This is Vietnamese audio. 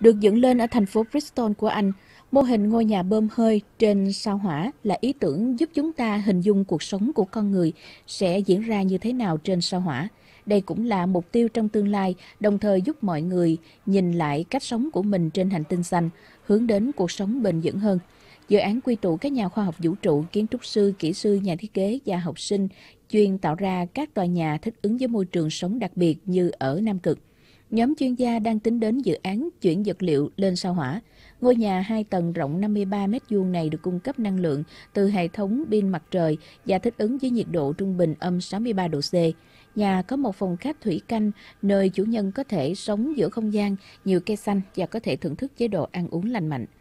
Được dựng lên ở thành phố Bristol của Anh, mô hình ngôi nhà bơm hơi trên sao hỏa là ý tưởng giúp chúng ta hình dung cuộc sống của con người sẽ diễn ra như thế nào trên sao hỏa. Đây cũng là mục tiêu trong tương lai, đồng thời giúp mọi người nhìn lại cách sống của mình trên hành tinh xanh, hướng đến cuộc sống bền vững hơn. Dự án quy tụ các nhà khoa học vũ trụ, kiến trúc sư, kỹ sư, nhà thiết kế và học sinh chuyên tạo ra các tòa nhà thích ứng với môi trường sống đặc biệt như ở Nam Cực nhóm chuyên gia đang tính đến dự án chuyển vật liệu lên sao hỏa. Ngôi nhà 2 tầng rộng 53 m vuông này được cung cấp năng lượng từ hệ thống pin mặt trời và thích ứng với nhiệt độ trung bình âm 63 độ C. Nhà có một phòng khách thủy canh, nơi chủ nhân có thể sống giữa không gian, nhiều cây xanh và có thể thưởng thức chế độ ăn uống lành mạnh.